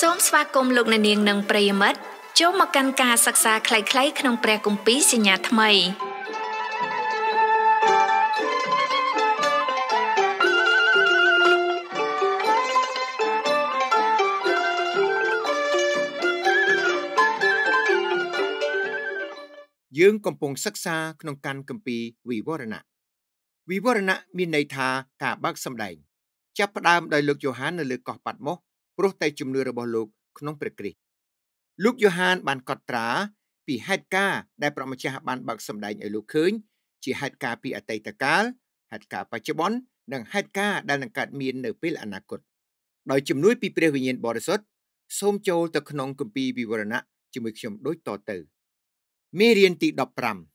សូមស្វាគមន៍លោកអ្នកនាងនិងប្រិយមិត្តចូលមកកាន់ការសិក្សាខ្លីៗក្នុងព្រះគម្ពីរសញ្ញាថ្មីយើងកំពុងសិក្សាក្នុងកាន់គម្ពីរវិវរណៈវិវរណៈមានន័យថាការបើកសម្ដែងចាប់ផ្ដើមដោយលោកយ៉ូហាននៅលើកោះប៉ាត់ម៉ូសព្រោះតែជំនឿរបស់លោកក្នុងព្រះគ្រីស្ទលោកយ៉ូហានបានកត់ត្រាពីហេតុការណ៍ដែលព្រះម្ចាស់បានបើកសម្ដែងឲ្យលោកឃើញជាហេតុការណ៍ពីអតីតកាលហេតុការណ៍បច្ចុប្បន្ននិងហេតុការណ៍ដែលនឹងកើតមាននៅពេលអនាគតដោយជំនួយពីព្រះវិញ្ញាណបរិសុទ្ធសូមចូលទៅក្នុងគម្ពីរវិវរណៈជាមួយខ្ញុំដូចតទៅមេរៀនទី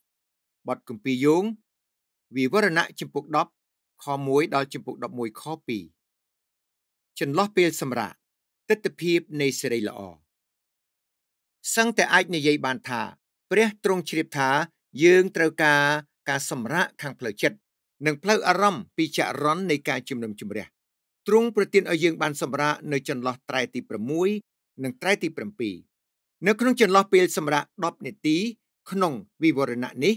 15បទគម្ពីរយោងវិវរណៈចំពុក10ខ1ដល់ចំពុក11ខ2ចន្លោះពេលសម្រាប់ទិដ្ឋភាពនៃសេរីល្អសឹងតែអាចនិយាយបានថា ព្រះទ្រង់ជ្រាបថា យើង ត្រូវការការសម្រាកខាងផ្លូវចិត្តនិង ផ្លូវអារម្មណ៍ពីចរន្តនៃការជំនុំជម្រះទ្រង់ប្រទានឲ្យយើង បាន សម្រាកនៅចន្លោះត្រែទី6និងត្រែទី7នៅ ក្នុងចន្លោះពេលសម្រាក10នាទី ក្នុងវិវរណៈនេះ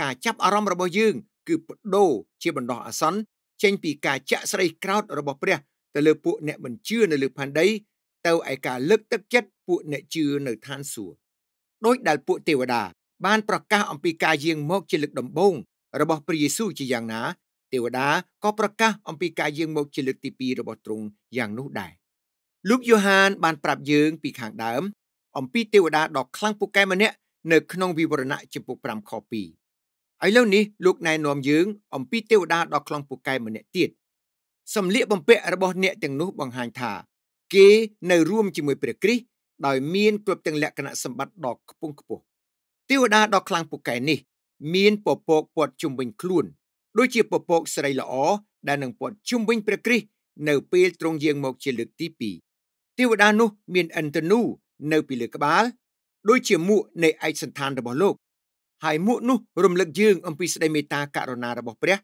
ការចាប់អារម្មណ៍របស់យើងគឺបដូរជាបណ្ដោះអាសន្នចេញពីការចាក់ស្រីក្រោត របស់ព្រះទៅលើពួកអ្នកមិនជឿនៅលើផែនដីទៅឯការលើកទឹកចិត្តពួកអ្នកជឿនៅឋានសួគ៌ដោយដែលពួកទេវតា បាន ប្រកាស អំពីការយាងមក ជាលើកដំបូងរបស់ព្រះយេស៊ូវជាយ៉ាងណាទេវតាក៏ប្រកាសអំពីការយាងមក ជាលើក ទី2របស់ទ្រង់យ៉ាងនោះដែរលោកយ៉ូហាន បានប្រាប់យើងពីខាងដើម អំពីទេវតាដ៏ខ្លាំងពូកែម្នាក់នៅក្នុងវិវរណៈចំពុក5ខ2ឥឡូវនេះលោកណែនាំយើង អំពីទេវតាដ៏ខ្លាំងពូកែម្នាក់ទៀតសម្លៀកបំពាក់របស់អ្នកទាំងនោះបង្ហាញថា គេនៅរួមជាមួយព្រះគ្រីស្ទដោយមានគ្រប់ទាំងលក្ខណៈសម្បត្តិដ៏ខ្ពង់ខ្ពស់ទេវតាដ៏ខ្លាំងពូកែនេះមានពពកព័ទ្ធជុំវិញខ្លួនដូចជាពពកស្រីល្អដែលនឹងព័ទ្ធជុំវិញព្រះគ្រីស្ទនៅពេលទ្រង់យាងមកជាលើកទី2ទេវតានោះមានអិនធនូនៅពីលើក្បាលដូចជាមួកនៃឯកសន្តានរបស់លោកហើយមួកនោះរំលឹកយើងអំពីសេចក្តីមេត្តាករុណារបស់ព្រះ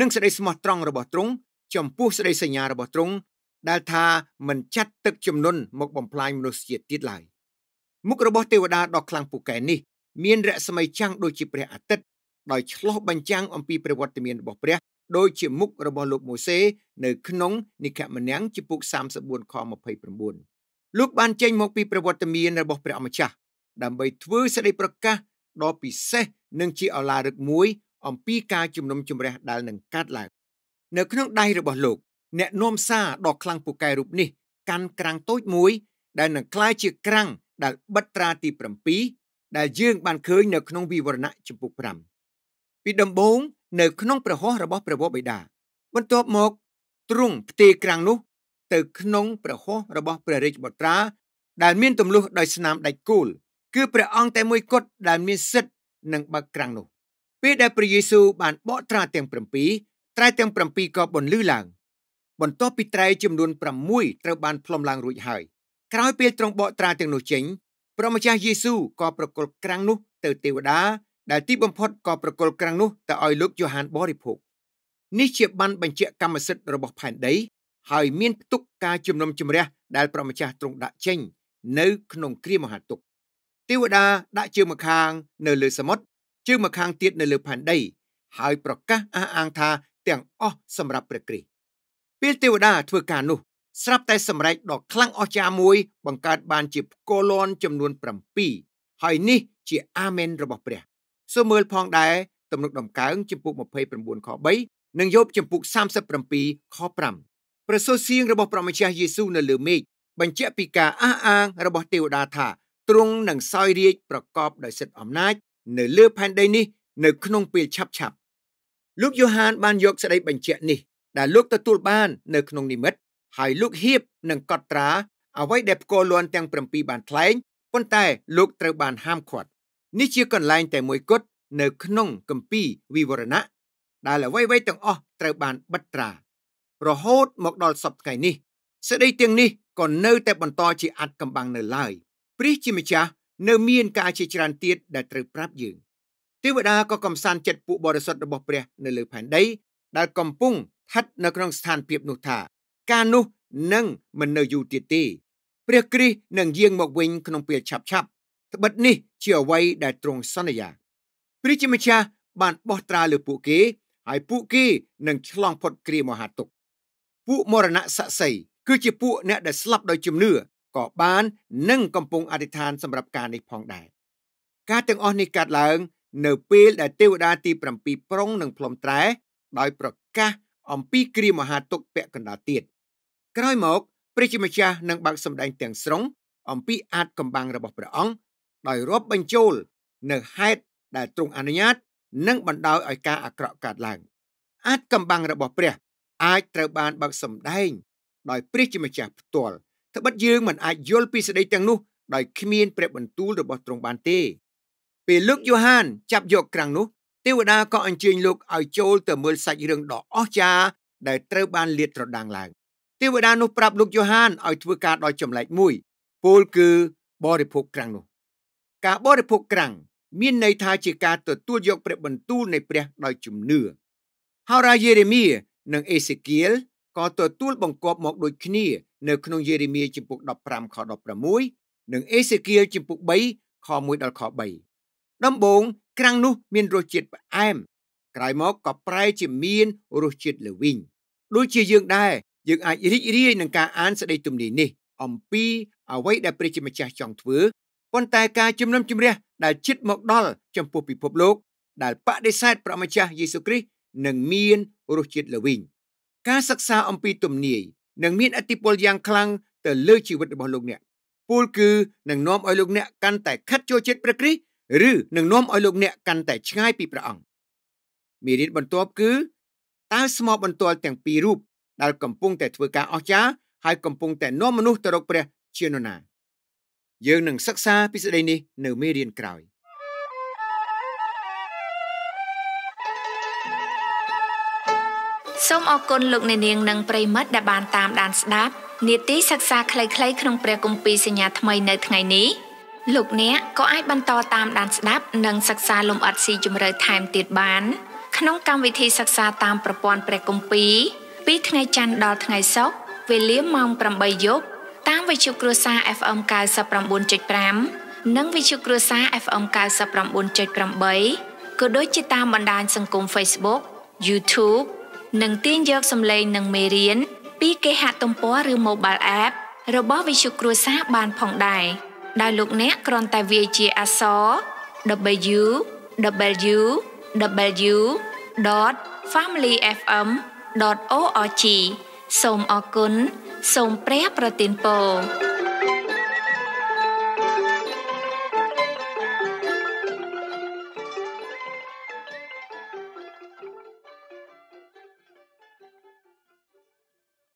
និងសេចក្តីស្មោះត្រង់របស់ទ្រង់ចំពោះសេចក្តីសញ្ញារបស់ទ្រង់ដែលថាមិនចាត់ទឹកជំនន់មកបំផ្លាញមនុស្សជាតិទៀតឡើយមុខរបស់ទេវតាដ៏ខ្លាំងពូកែ នេះមានរស្មីចាំងដូចជាព្រះអាទិត្យដោយឆ្លោះបញ្ចាំងអំពីប្រវត្តិមានរបស់ព្រះដោយជាមុខរបស់លោកម៉ូសេនៅក្នុងនិកមនាំងជំពូក34ខ29លោកបានចេញមកពីប្រវត្តិមានរបស់ព្រះអម្ចាស់ដើម្បីធ្វើសេចក្តីប្រកាសដ៏ពិសេសនិងជាអឡារឹកមួយអំពីការជំនុំជម្រះដែលនឹងកើតឡើងនៅក្នុងដៃរបស់លោក អ្នកនាំសារដ៏ខ្លាំងពូកែរូបនេះកាន់ក្រាំងតូចមួយដែលនឹងក្លាយជាក្រាំងដែលបិទត្រាទី7ដែលយើងបានឃើញនៅក្នុងវិវរណៈចំពុក5ពីដំបូងនៅក្នុងព្រះហស្ថរបស់ព្រះវរបិតាបន្ទាប់មកទ្រង់ផ្ទេរក្រាំងនោះ ទៅក្នុងព្រះហស្ថរបស់ព្រះរាជបុត្រា ដែលមានទម្លុះដោយស្នាមដៃគូល គឺព្រះអង្គតែមួយគត់ដែលមានសិទ្ធិនឹងបើកក្រាំងនោះពេលដែលព្រះយេស៊ូវបានបកត្រាទាំងត្រែទាំង7ក៏បន្លឺឡើង បន្ទាប់ពីត្រែចំនួន6ត្រូវបានផ្លុំឡើងរួចហើយក្រោយពេលទ្រង់បកត្រាទាំងនោះចេញព្រះម្ចាស់យេស៊ូវក៏ប្រគល់ក្រាំងនោះ ទៅទេវតា ដែលទីបំផុតក៏ប្រគល់ក្រាំងនោះទៅឲ្យលោកយូហាន បរិភោគនេះជាបានបញ្ជាក់កម្មសិទ្ធិរបស់ផែនដីហើយមានផ្ទុកការជំនុំជម្រះដែលព្រះម្ចាស់ទ្រង់ដាក់ចេញ នៅ ក្នុងគ្រាមហាទុកទេវតាដាក់ជើងម្ខាង នៅលើសមុទ្រជើងម្ខាងទៀតនៅលើផែនដីហើយប្រកាសអះអាងថាទាំងអស់សម្រាប់ព្រះគ្រីស្ទពេលទេវតាធ្វើការនោះ ស្រាប់តែសម្រេចដ៏ខ្លាំងអស្ចារ្យមួយបង្កើតបានជាផ្គរលាន់ចំនួន7ហើយនេះជាអាមែនរបស់ព្រះសូមមើលផងដែរទំនុកដំកើងចំពុក29ខ3និងយោបចំពុក37ខ5ព្រះសូរសៀងរបស់ព្រះមច្ចាស់យេស៊ូវនៅលើមេឃបញ្ជាក់ពីការអះអាងរបស់ទេវតាថាទ្រង់នឹងសោយរាជ្យប្រកបដោយសិទ្ធិអំណាច នៅលើ ផែនដីនេះនៅក្នុងពេលឆាប់ៗលោកយ៉ូហានបានយកសេចក្តីបញ្ជាក់នេះដែលលោកទទួលបាននៅក្នុងនិមិត្តហើយលោកហៀបនឹងកត់ត្រាអ្វីដែលផ្គរលាន់ទាំង7បានថ្លែងប៉ុន្តែលោកត្រូវបានហាមឃាត់នេះជា កន្លែងតែមួយគត់នៅ ក្នុងគម្ពីរវិវរណៈដែលអ្វីៗទាំងអស់ត្រូវបានបិទត្រារហូតមកដល់សប្តាហ៍នេះសេចក្តីទាំងនេះក៏នៅតែបន្តជាអាចកំបាំងនៅឡើយព្រះជាម្ចាស់នៅ មាន ការជាច្រើនទៀតដែលត្រូវប្រាប់យើងទេវតាក៏កំសាន្តចិត្តពួកបរិសុទ្ធរបស់ព្រះនៅលើផែនដីដែលកំពុងស្ថិតនៅក្នុងស្ថានភាពនោះថាការនោះនឹងមិននៅយូរទៀតទេព្រះគ្រីស្ទនឹងយាងមកវិញក្នុងពេលឆាប់ឆាប់ត្បិតនេះជាអ្វីដែលទ្រង់សន្យាព្រះជាម្ចាស់បានបោះត្រាលើពួកគេហើយពួកគេនឹងឆ្លងផុតគ្រាមហាទុក្ខពួកមរណៈស័ក្តិសិទ្ធិគឺជាពួកអ្នកដែលស្លាប់ដោយជំនឿក៏បាននឹងកំពុងអធិដ្ឋានសម្រាប់ការនេះផងដែរការទាំងអស់នេះកើតឡើងនៅពេលដែលទេវតាទី7ប្រុងនឹងផ្លុំត្រែដោយប្រកាសអំពីគ្រាមហាទុកពៈកណ្ដាលទៀតក្រោយមក ព្រះជាម្ចាស់នឹងបើកសម្ដែងទាំងស្រុង អំពី អាចកំបាំងរបស់ព្រះអង្គដោយរាប់បញ្ចូល នៅហេតុដែលទ្រង់អនុញ្ញាត និងបណ្ដោយឲ្យការអាក្រក់កើតឡើង អាចកំបាំងរបស់ព្រះ អាចត្រូវបាន បើកសម្ដែងដោយព្រះជាម្ចាស់ផ្ទាល់ត្បិតយើងមិនអាចយល់ពីសេចក្តីទាំងនោះដោយគ្មានព្រះបន្ទូលរបស់ទ្រង់បានទេពេលលោកយូហានចាប់យកក្រាំងនោះទេវតាក៏អញ្ជើញលោកឲ្យចូលទៅមើលសាច់រឿងដ៏អស្ចារ្យដែលត្រូវបានលាតត្រដាងឡើងទេវតានោះប្រាប់លោកយូហានឲ្យធ្វើការដោយចម្លែកមួយពោលគឺបរិភោគក្រាំងនោះការបរិភោគក្រាំងមានន័យថាជាការទទួលយកព្រះបន្ទូលនៃព្រះដោយជំនឿហើយរាយេរេមៀនិងអេសេគៀលក៏ទទួលបង្គាប់មកដូចគ្នានៅក្នុងយេរេមៀជំពូក15ខ16និងអេសេគៀលជំពូក3ខ1ដល់ខ3ដំបូងក្រាំងនោះ មានរសជាតិផ្អែមក្រោយមកក៏ប្រែ ជាមានរសជាតិល្វីងដូចជាយើងដែរយើង អាចរីករាយនឹងការអានសេចក្តីទំនាយនេះ អំពីអ្វីដែលព្រះជាម្ចាស់ចង់ធ្វើប៉ុន្តែការជំនុំជម្រះដែលជិតមកដល់ចំពោះពិភពលោក ដែលបដិសេធព្រះម្ចាស់យេស៊ូវគ្រីស្ទនឹងមានរសជាតិល្វីងការសិក្សា អំពីទំនាយនឹងមានអតិពលយ៉ាងខ្លាំងទៅលើជីវិតរបស់លោកអ្នកពលគឺនឹងនាំឲ្យលោកអ្នកកាន់តែខិតចូលចិត្តព្រះគ្រីស្ទឬនឹងនាំឲ្យលោកអ្នកកាន់តែឆ្ងាយពីព្រះអង្គមេរៀនបន្ទាប់គឺតើស្មោះបន្ទាល់ទាំងពីររូប ដែលកំពុង តែធ្វើការអស្ចារ្យហើយកំពុងតែនាំមនុស្សទៅរកព្រះជានរណា យើងនឹងសិក្សាពីសេចក្តីនេះ នៅមេរៀនក្រោយសូមអរគុណលោកអ្នកនាងនិងប្រិមិត្តដែលបានតាមដានស្ដាប់នីតិសិក្សាខ្លីៗក្នុងព្រះគម្ពីរសញ្ញាថ្មីនៅថ្ងៃនេះលោកអ្នកក៏អាចបន្តតាមដានស្ដាប់និងសិក្សាលំអិតស៊ីជម្រៅថែមទៀតបាន ក្នុងកម្មវិធីសិក្សាតាមប្រព័ន្ធព្រះគម្ពីរពីថ្ងៃច័ន្ទដល់ថ្ងៃសុក្រវេលាម៉ោង8យប់តាមវិទ្យុគ្រួសារ FM 99.5និងវិទ្យុគ្រួសារ FM 99.8ក៏ដូចជាតាមបណ្ដាញសង្គម Facebook YouTube និងទាញយកសំឡេងនិងមេរៀនពីគេហទំព័រឬ Mobile App របស់វិទ្យុគ្រួសារបានផងដែរ។ដោយលោកអ្នកគ្រាន់តែវាយជាអក្សរ www.familyfm.org សូមអរគុណសូមព្រះប្រទានពរ